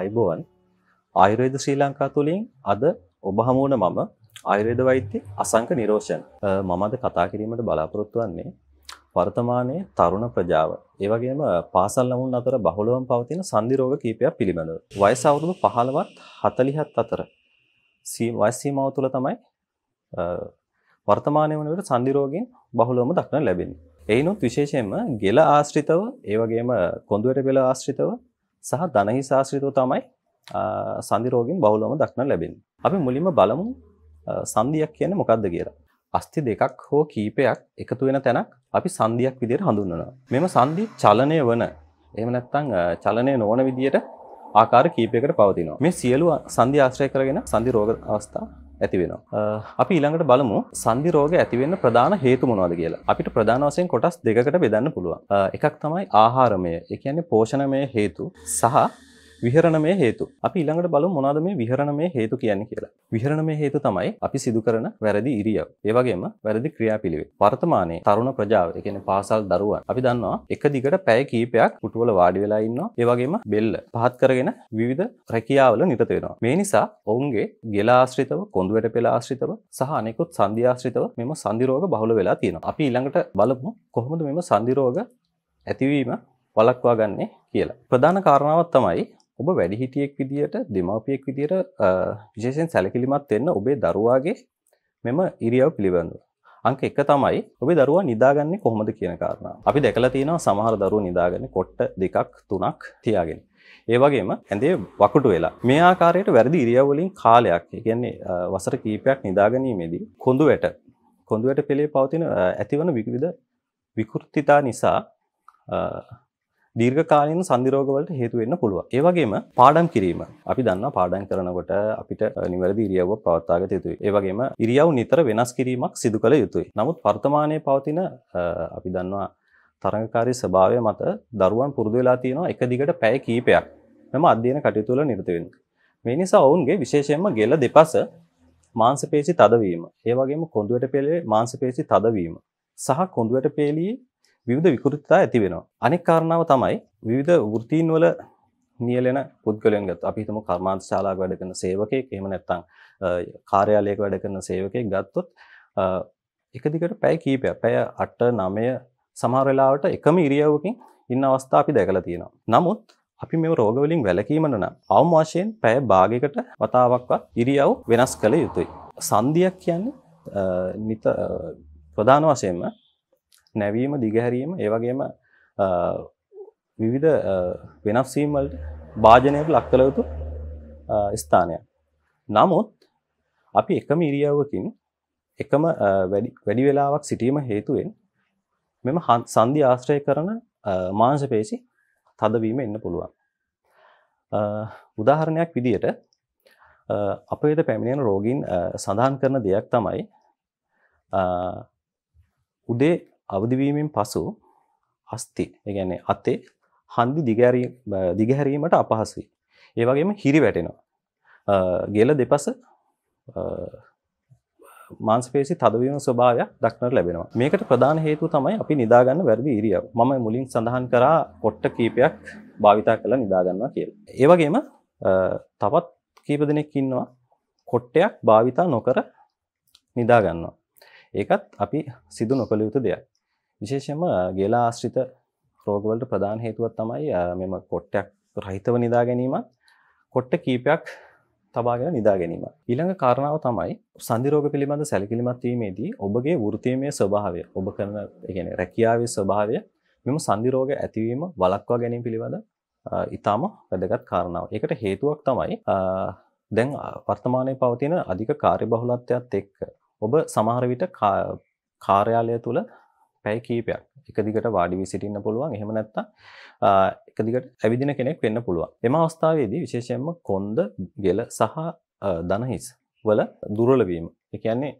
අයිබෝවන් ආයුර්වේද ශ්‍රී ලංකා තුළින් අද ඔබ හමුවන මම ආයුර්වේද වෛද්‍ය අසංක නිරෝෂන් මම අද කතා කිරීමට බලාපොරොත්තු වෙන්නේ වර්තමානයේ තරුණ ප්‍රජාව ඒ වගේම පාසල් ළමුන් අතර බහුලවම පවතින සන්ධි රෝග කීපයක් පිළිබඳව වයස අවුරුදු 15ත් 40ත් අතර වයස් සීමාව තුළ තමයි වර්තමානයේ වන විට සන්ධි රෝගීන් බහුලවම දක්නට ලැබෙන්නේ එයිනොත් විශේෂයෙන්ම ගෙල ආශ්‍රිතව ඒ වගේම කොඳුවර පෙළ ආශ්‍රිතව සහ ධනහි ශාස්ත්‍රීතව තමයි සඳිරෝගින් බහුලවම දක්න ලැබෙන. අපි මුලින්ම බලමු සන්ධියක් කියන්නේ මොකක්ද කියලා. අස්ති දෙකක් හෝ කීපයක් එකතු වෙන තැනක් අපි සන්ධියක් විදිහට හඳුන්වනවා. මෙම සන්ධි චලනය වන එහෙම නැත්නම් චලනය නොවන විදිහට ආකාර කීපයකට පවතිනවා. මේ සියලු සන්ධි ආශ්‍රය කරගෙන සන්ධි රෝග අවස්ථා ඇති වෙනවා. අපි ඊළඟට බලමු සන්ධි රෝග ඇති වෙන්න ප්‍රධාන හේතු මොනවද කියලා. අපිට ප්‍රධාන වශයෙන් කොටස් දෙකකට බෙදන්න පුළුවන්. එකක් තමයි ආහාරමය. ඒ කියන්නේ පෝෂණමය හේතු සහ විහරණමය හේතු. අපි ඊළඟට බලමු මොනවාද මේ විහරණමය හේතු කියන්නේ කියලා. විහරණමය හේතු තමයි අපි සිදු කරන වැරදි ඉරියව්. ඒ වගේම වැරදි ක්‍රියාපිළිවෙත්. වර්තමානයේ තරුණ ප්‍රජාව, ඒ කියන්නේ පාසල් දරුවන් අපි දන්නවා එක දිගට පැය කීපයක් කුටුවල වාඩි වෙලා ඉන්නවා. ඒ වගේම බෙල්ල පහත් කරගෙන විවිධ රැකියාවල නිරත වෙනවා. මේ නිසා ඔවුන්ගේ ගෙල ආශ්‍රිතව, කොඳු වැට පෙළ ආශ්‍රිතව සහ අනෙකුත් සංධි ආශ්‍රිතව මෙම සංධි රෝග බහුල වෙලා තියෙනවා. අපි ඊළඟට බලමු කොහොමද මෙම සංධි රෝග ඇතිවීම වළක්වා ගන්නේ කියලා. ප්‍රධාන කාරණාවක් තමයි ඔබ වැඩිහිටියෙක් විදියට දෙමව්පියෙක් විදියට විශේෂයෙන් සැලකිලිමත් වෙන්න ඔබේ දරුවාගේ මෙම ඉරියව් පිළිබඳව. අංක එක තමයි ඔබේ දරුවා නිදාගන්නේ කොහොමද කියන කාරණා. අපි දැකලා තියෙනවා සමහර දරුවෝ නිදාගන්නේ කොට්ට දෙකක් තුනක් තියාගෙන. ඒ වගේම ඇඳේ වකුටු වෙලා මේ ආකාරයට වැරදි ඉරියව් වලින් කාලයක්, ඒ කියන්නේ වසර කීපයක් නිදාගැනීමේදී කොඳුවැට කොඳුවැට පෙළේ පවතින ඇතිවන විවිධ විකෘතිතා නිසා දීර්ඝකාලීන සන්ධිරෝගවලට හේතු වෙන්න පුළුවන්. ඒ වගේම පාඩම් කිරීම. අපි දන්නවා පාඩම් කරනකොට අපිට නිවැරදි ඉරියව්වක් පවත්වා ගත යුතුයි. ඒ වගේම ඉරියව් නිතර වෙනස් කිරීමක් සිදු කළ යුතුයි. නමුත් වර්තමානයේ පවතින අපි දන්නවා තරඟකාරී ස්වභාවය මත දරුවන් පුරුදු වෙලා තියෙනවා එක දිගට පැය කීපයක් මෙම අධ්‍යයන කටයුතු වල නිරත වෙන්න. මේ නිසා ඔවුන්ගේ විශේෂයෙන්ම ගෙල දෙපස මාංශපේශි තදවීම, ඒ වගේම කොඳුයට පෙළේ මාංශපේශි තදවීම සහ කොඳුයට පෙළේ විවිධ විකෘතිතා ඇති වෙනවා. අනෙක් කාරණාව තමයි විවිධ වෘතීන් වල නියලෙන පුද්ගලයන් ගත් අපි හිතමු කර්මාන්ත ශාලාවක වැඩ කරන සේවකයෙක් එහෙම නැත්නම් කාර්යාලයක වැඩ කරන සේවකයෙක් ගත්තොත් එක දිගට පැය කීපයක් පැය 8 9 සමහර වෙලාවට එකම ඉරියව්වකින් ඉන්න අවස්ථා අපි දැකලා තියෙනවා. නමුත් අපි මේ රෝග වලින් වැළකීම නම් අවම වශයෙන් පැය භාගයකට වතාවක්වත් ඉරියව් වෙනස් කළ යුතුයි. සංදියක් කියන්නේ නිත ප්‍රධාන වශයෙන්ම නැවීම දිගහැරීම ඒවගේම විවිධ වෙනස්වීමල්ට භාජනයට ලක්කලයුතු ස්ථානය. නමුත් අපි එකම ඉරියව්වකින් එකම වැඩි වෙලාවක් සිටීම හේතුවෙන් මෙම සන්ධි ආශ්‍රය කරන මාංශපේශි තදවීම එන්න පුළුවන්. උදාහරණයක් විදියට අප වෙත පැමිණෙන රෝගීන් සඳහන් කරන දෙයක් තමයි උදේ අවදිවීමෙන් පසු අස්ති ඒ කියන්නේ අතේ හන්දි දිගහැරීම දිගහැරීමට අපහසුයි. ඒ වගේම හිරි වැටෙනවා. ගෙල දෙපස මාංශපේශී තදවීම ස්වභාවයක් දක්නට ලැබෙනවා. මේකට ප්‍රධාන හේතුව තමයි අපි නිදාගන්න වැරදි ඉරියව්. මම මුලින් සඳහන් කරා පොට්ට කීපයක් භාවිතා කරලා නිදාගන්නවා කියලා. ඒ වගේම තවත් කීප දෙනෙක් ඉන්නවා කොට්ටයක් භාවිතා නොකර නිදාගන්නවා. ඒකත් අපි සිදු නොකළ යුතු දෙයක්. විශේෂයෙන්ම ගෙලා ආශ්‍රිත රෝගවලට ප්‍රධාන හේතුවක් තමයි මෙම කොට්ටයක් රහිතව නිදා ගැනීමත් කොට්ට කීපයක් තබාගෙන නිදා ගැනීම. ඊළඟ කාරණාව තමයි සන්ධි රෝග පිළිබඳ සැලකිලිමත් වීමේදී ඔබගේ වෘත්තීයමය ස්වභාවය, ඔබ කරන කියන්නේ රැකියාවේ ස්වභාවය මෙම සන්ධි රෝග ඇතිවීම වළක්වා ගැනීම පිළිබඳ ඊටාම වැදගත් කාරණාවක්. ඒකට හේතුවක් තමයි දැන් වර්තමානයේ පවතින අධික කාර්යබහුලත්වයත් එක්ක ඔබ සමහර විට කාර්යාලය තුල පැය කීපයක් එක දිගට වාඩි වී සිටින්න පුළුවන්. එහෙම නැත්නම් එක දිගට ඇවිදින කෙනෙක් වෙන්න පුළුවන්. එම අවස්ථාවේදී විශේෂයෙන්ම කොන්ද, ගෙල සහ දනහිස් වල දුර්වල වීම. ඒ කියන්නේ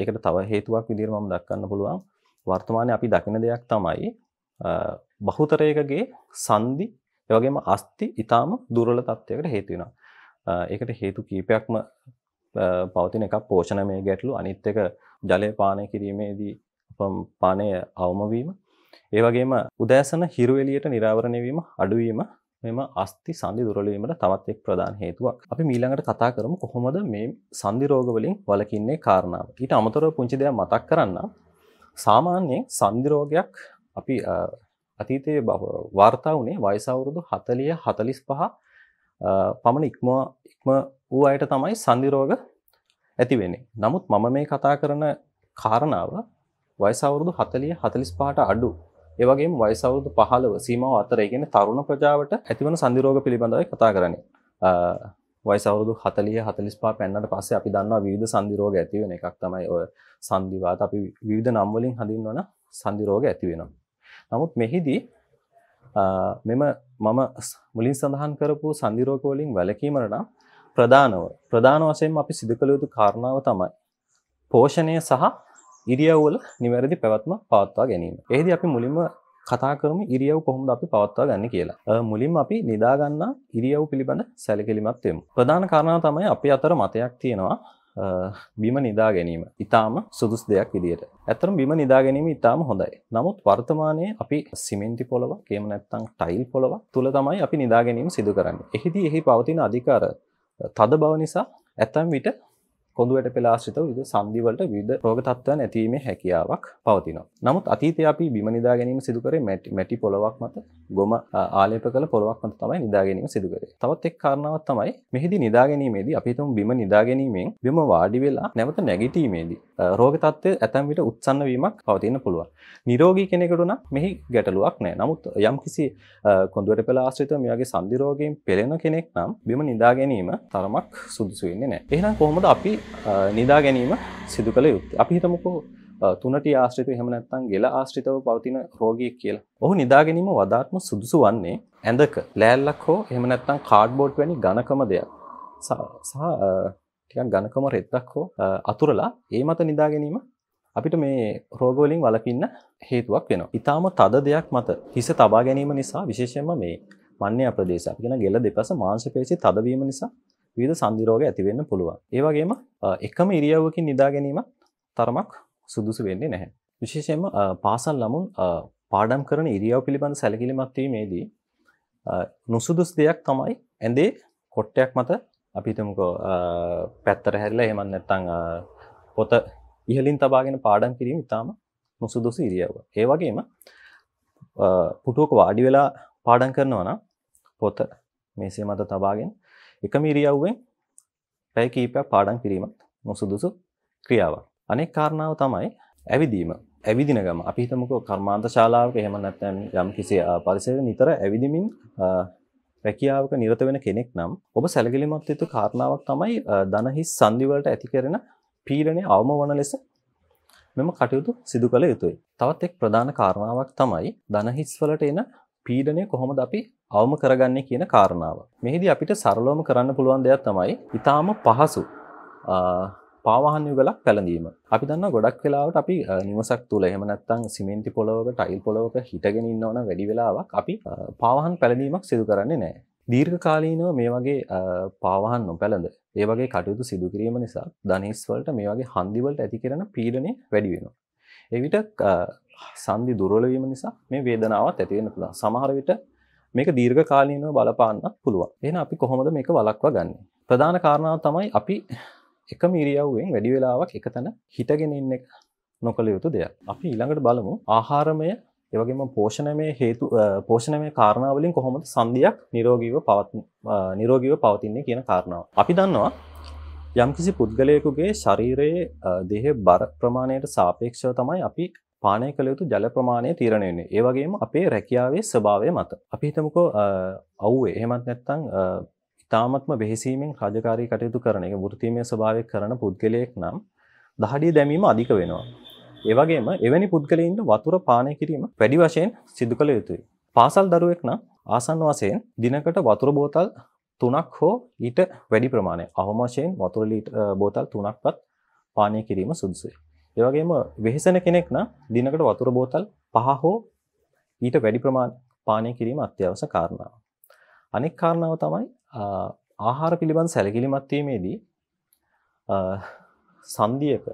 ඒකට තව හේතුවක් විදිහට මම දක්වන්න පුළුවන්. වර්තමානයේ අපි දකින දෙයක් තමයි බහුතරයකගේ සංදි එවගේම අස්ති ඊටාම දුර්වල තත්වයකට හේතු වෙනවා. ඒකට හේතු කීපයක්ම පවතින එකක් පෝෂණමය ගැටලු අනිත් එක ජලය පානය කිරීමේදී පානය අවමවීම ඒ වගේම උදෑසන හිරු එළියට නිරාවරණය වීම අඩුවීම මෙම අස්ති සංදි දුර්වලවීමට තවත් එක් ප්‍රධාන හේතුවක්. අපි මීළඟට කතා කරමු කොහොමද මේ සංදි රෝග වලින් වළකින්නේ කාරණාව. ඊට අමතරව පුංචි දෙයක් මතක් කරන්න. සාමාන්‍යයෙන් සංදි රෝගයක් අපි අතීතයේ වාර්තා වුණේ වයස අවුරුදු 40 45 පමණ ඉක්ම ඉක්ම වූ අයට තමයි සංදි රෝග ඇති වෙන්නේ. නමුත් මම මේ කතා කරන කාරණාව වයස අවුරුදු 40 45ට අඩු ඒ වගේම වයස අවුරුදු 15 සීමාව අතර ඒ කියන්නේ තරුණ ප්‍රජාවට ඇතිවන සන්ධි රෝග පිළිබඳවයි කතා කරන්නේ. වයස අවුරුදු 40 45 පැන්නට පස්සේ අපි දන්නවා විවිධ සන්ධි රෝග ඇති වෙන එකක් තමයි ඔය සන්ධි වාත අපි විවිධ නම් වලින් හඳුන්වන සන්ධි රෝග ඇති වෙනවා. නමුත් මෙහිදී මෙම මම මුලින් සඳහන් කරපු සන්ධි රෝග වලින් වැළකීමට නම් ප්‍රධානව ප්‍රධාන වශයෙන් අපි සිදු කළ යුතු කාරණාව තමයි පෝෂණය සහ ඉරියව්වල නිවැරදි පැවැත්ම පවත්වා ගැනීම. එහිදී අපි මුලින්ම කතා කරමු ඉරියව් කොහොමද අපි පවත්වා ගන්න කියලා. මුලින්ම අපි නිදාගන්න ඉරියව් පිළිබඳ සැලකිලිමත් වෙමු. ප්‍රධාන කාරණා තමයි අපි අතර මතයක් තියෙනවා බිම නිදා ගැනීම. ඊටාම සුදුසු දෙයක් විදියට. ඇත්තටම බිම නිදා ගැනීම ඊටාම හොඳයි. නමුත් වර්තමානයේ අපි සිමෙන්ති පොළවක්, එහෙම නැත්නම් ටයිල් පොළවක් තුල තමයි අපි නිදා ගැනීම සිදු කරන්නේ. එහිදී එහි පවතින අධිකාර තද බව නිසා ඇතම් විට කොඳුවැට පෙලාශ්‍රිතව විද සන්ධිවලට විද රෝග තත්ත්වයන් ඇතිවීමේ හැකියාවක් පවතිනවා. නමුත් අතීතයේ අපි බිම නිදා ගැනීම සිදු කරේ මැටි මැටි පොලොවක් මත ගොම ආලේප කළ පොලොවක් මත තමයි නිදා ගැනීම සිදු කරේ. තවත් එක් කාරණාවක් තමයි මෙහිදී නිදා ගැනීමේදී අපි හිතමු බිම නිදා ගැනීමෙන් බිම වාඩි වෙලා නැවත නැගිටීමේදී රෝග තත්ත්වය ඇතැම් විට උත්සන්න වීමක් පවතින්න පුළුවන්. නිරෝගී කෙනෙකුට නම් මෙහි ගැටලුවක් නැහැ. නමුත් යම්කිසි කොඳුවැට පෙලාශ්‍රිතව මේ වගේ සන්ධි රෝගයෙන් පෙළෙන කෙනෙක් නම් බිම නිදා ගැනීම තරමක් සුදුසු වෙන්නේ නැහැ. එහෙනම් කොහොමද අපි නිදා ගැනීම සිදු කළ යුත්තේ. අපි හිතමුකෝ තුනට ආශ්‍රිතව එහෙම නැත්නම් ගෙල ආශ්‍රිතව පවතින රෝගියෙක් කියලා. ඔහු නිදා ගැනීම වඩාත්ම සුදුසු වන්නේ ඇඳක ලෑල්ලක් හෝ එහෙම නැත්නම් කාඩ්බෝඩ් වැනි ඝනකම දෙයක්. සහ ටිකක් ඝනකම රෙද්දක් හෝ අතුරලා ඒ මත නිදා ගැනීම අපිට මේ රෝගෝලින් වලකින්න හේතුවක් වෙනවා. ඉතාම තද දෙයක් මත හිස තබා ගැනීම නිසා විශේෂයෙන්ම මේ මන්නේ අප්‍රදේශ අපි කියන ගෙල දෙපස මාංශපේශී තදවීම නිසා විවිධ සංධිරෝග ඇතිවෙන්න පුළුවන්. ඒවගේම එකම ඉරියව්වකින් නිදා ගැනීම තරමක් සුදුසු වෙන්නේ නැහැ. විශේෂයෙන්ම පාසල් ළමුන් පාඩම් කරන ඉරියව් පිළිබඳ සැලකිලිමත් වීමේදී නුසුදුසු දෙයක් තමයි ඇඳේ කොට්ටයක් මත අපි හිතමුකෝ පැත්තට හැරිලා එහෙම නැත්නම් පොත ඉහලින් තබාගෙන පාඩම් කිරීම ඉතාම නුසුදුසු ඉරියව්ව. ඒ වගේම පුටුවක වාඩි වෙලා පාඩම් කරනවා නම් පොත මේසේ මත තබාගෙන එකම ඉරියව්වෙන් පැය කීපයක් පාඩම් කිරීමත් නොසුදුසු ක්‍රියාවක්. අනෙක් කාරණාව තමයි ඇවිදීම. ඇවිදින ගම අපි හිතමුකෝ කර්මාන්ත ශාලාවක එහෙම නැත්නම් යම් කිසි පරිසරයක නිතර ඇවිදිමින් රැකියාවක නිරත වෙන කෙනෙක් නම් ඔබ සැලකිලිමත් යුතු කාරණාවක් තමයි ධනහිස් සංදි වලට ඇති කරන පීඩනය අවම වන ලෙස මෙම කටයුතු සිදු කළ යුතුයි. තවත් එක් ප්‍රධාන කාරණාවක් තමයි ධනහිස් වලට එන පීඩනය කොහොමද අපි අවම කරගන්නේ කියන කාරණාව. මෙහිදී අපිට සරලවම කරන්න පුළුවන් දෙයක් තමයි ඊටාම පහසු පාවාහන් යුගලක් පැළඳීම. අපි දන්නා ගොඩක් වෙලාවට අපි නිවසක් තුල එහෙම නැත්නම් සිමෙන්ති පොළවක, ටයිල් පොළවක හිටගෙන ඉන්නවන වැඩි වෙලාවක් අපි පාවාහන් පැළඳීමක් සිදු කරන්නේ නැහැ. දීර්ඝ කාලීනව මේ වගේ පාවාහන් නොපැළඳ ඒ වගේ කටයුතු සිදු කිරීම නිසා ධනේශ වලට මේ වගේ හන්දි වලට ඇති කරන පීඩනය වැඩි වෙනවා. එවිට සන්ධි දුර්වලවීම නිසා මේ වේදනාවත් ඇතිවෙන පුළුවන් සමහර විට මේක දීර්ඝ කාලීනව බලපාන්නත් පුළුවන් එහෙනම් අපි කොහොමද මේක වළක්වා ගන්නේ ප්‍රධාන කාරණාව තමයි අපි එකම ඉරියව්වෙන් වැඩි වෙලාවක් එකතන හිටගෙන ඉන්න එක නොකළ යුතු දෙයක්. අපි ඊළඟට බලමු ආහාරමය ඒ වගේම පෝෂණමය හේතු පෝෂණමය කාරණා වලින් කොහොමද සංදියක් නිරෝගීව පවත් නිරෝගීව පවතින්නේ කියන කාරණාව. අපි දන්නවා යම්කිසි පුද්ගලයෙකුගේ ශරීරයේ දෙහ බර ප්‍රමාණයට සාපේක්ෂව තමයි අපි පානය කළ යුතු ජල ප්‍රමාණය තීරණය වෙන්නේ. ඒ වගේම අපේ රැකියාවේ ස්වභාවය මත. අපි හිතමුකෝ අවුවේ එහෙමත් නැත්නම් ඉතාමත්ම වෙහෙසීමෙන් රාජකාරී කටයුතු කරන එක වෘත්තීමය ස්වභාවයෙන් කරන පුද්ගලයෙක් නම් දහඩිය දැමීම අධික වෙනවා. ඒ වගේම එවැනි පුද්ගලයින්ට වතුර පානය කිරීම වැඩි වශයෙන් සිදු කළ යුතුයි. පාසල් දරුවෙක් නම් ආසන්න වශයෙන් දිනකට වතුර බෝතල් තුනක් හෝ ඊට වැඩි ප්‍රමාණය අවම වශයෙන් වතුර බෝතල් තුනක්වත් පානය කිරීම සුදුසුයි. ඒ වගේම වෙහෙසෙන කෙනෙක් නම් දිනකට වතුර බෝතල් පහ හෝ ඊට වැඩි ප්‍රමාණය පානය කිරීම අත්‍යවශ්‍ය කාරණාවක්. අනෙක් කාරණාව තමයි ආහාර පිළිබඳ සැලකිලිමත් වීමේදී සන්ධියක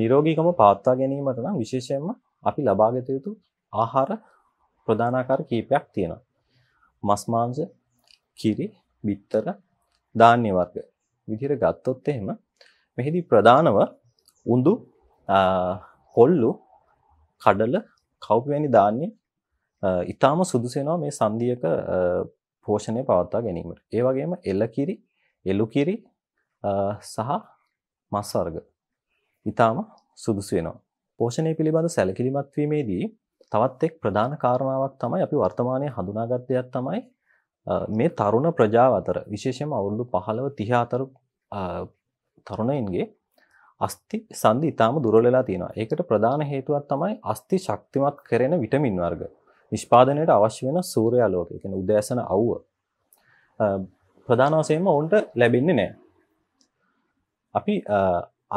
නිරෝගීකම පවත්වා ගැනීමට නම් විශේෂයෙන්ම අපි ලබාගත යුතු ආහාර ප්‍රධානාකාර කීපයක් තියෙනවා. මස් මාංශ, කිරි, බිත්තර ධාන්‍ය වර්ග විදිහට ගත්තොත් එහෙම මෙහිදී ප්‍රධානව උඳු කොල්ලු කඩල කව්පු වැනි ධාන්‍ය ඊටාම සුදුසු වෙනවා මේ සන්ධියක පෝෂණය පවත්වා ගැනීමට. ඒ වගේම එළකිරි, එළුකිරි සහ මස් වර්ග ඊටාම සුදුසු වෙනවා. පෝෂණය පිළිබඳ සැලකිලිමත් වීමේදී තවත් එක් ප්‍රධාන කාරණාවක් තමයි අපි වර්තමානයේ හඳුනාගත් දෙයක් තමයි මේ තරුණ ප්‍රජාව අතර විශේෂයෙන්ම අවුරුදු 15 30 තරුණයින්ගේ අස්ති සන්ධි ඊටාම දුර්වල වෙලා තියෙනවා. ඒකට ප්‍රධාන හේතුවක් තමයි අස්ති ශක්තිමත් කරන විටමින් වර්ග. නිෂ්පාදනයට අවශ්‍ය වෙන සූර්යාලෝකය කියන්නේ උදෑසන අවුව ප්‍රධාන වශයෙන්ම ඔවුන්ට ලැබෙන්නේ නැහැ. අපි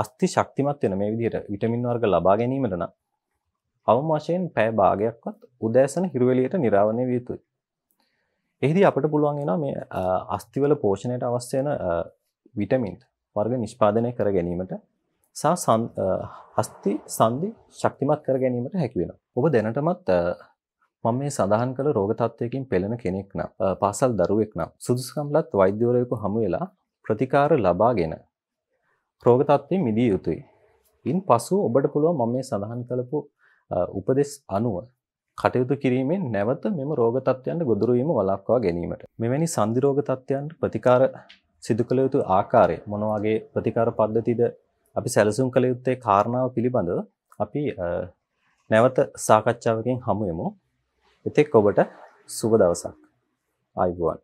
අස්ති ශක්තිමත් වෙන මේ විදිහට විටමින් වර්ග ලබා ගැනීමට නම් අවම වශයෙන් පැය භාගයක්වත් උදෑසන හිරුවෙලියට නිරාවරණය විය යුතුයි. එහිදී අපට පුළුවන් වෙනවා මේ අස්තිවල පෝෂණයට අවශ්‍ය වෙන විටමින් වර්ග නිෂ්පාදනය කර ගැනීමට සහ අස්ති සංදි ශක්තිමත් කර ගැනීමට හැකි වෙනවා. ඔබ දැනටමත් මම මේ සඳහන් කළ රෝග තත්ත්වයකින් පෙළෙන කෙනෙක් නම් පාසල් දරුවෙක් නම් සුදුසුකම්ලත් වෛද්‍යවරයෙකු හමු වෙලා ප්‍රතිකාර ලබාගෙන රෝග තත්ත්වයෙන් මිදිය යුතුයි. ඉන් පසු ඔබට පුළුවන් මම මේ සඳහන් කළපු උපදෙස් අනුව කටයුතු කිරීමෙන් නැවත මෙම රෝග තත්ත්වයන්ට ගොදුරු වීම වළක්වා ගැනීමට මෙවැනි සන්ධි රෝග තත්ත්වයන්ට ප්‍රතිකාර සිදු කළ යුතු ආකාරය මොන වගේ ප්‍රතිකාර පද්ධතිද අපි සැලසුම් කළ යුත්තේ කාරණාව පිළිබඳව අපි නැවත සාකච්ඡාවකින් හමු වෙමු. එතෙක් ඔබට සුබ දවසක්. ආයුබෝවන්.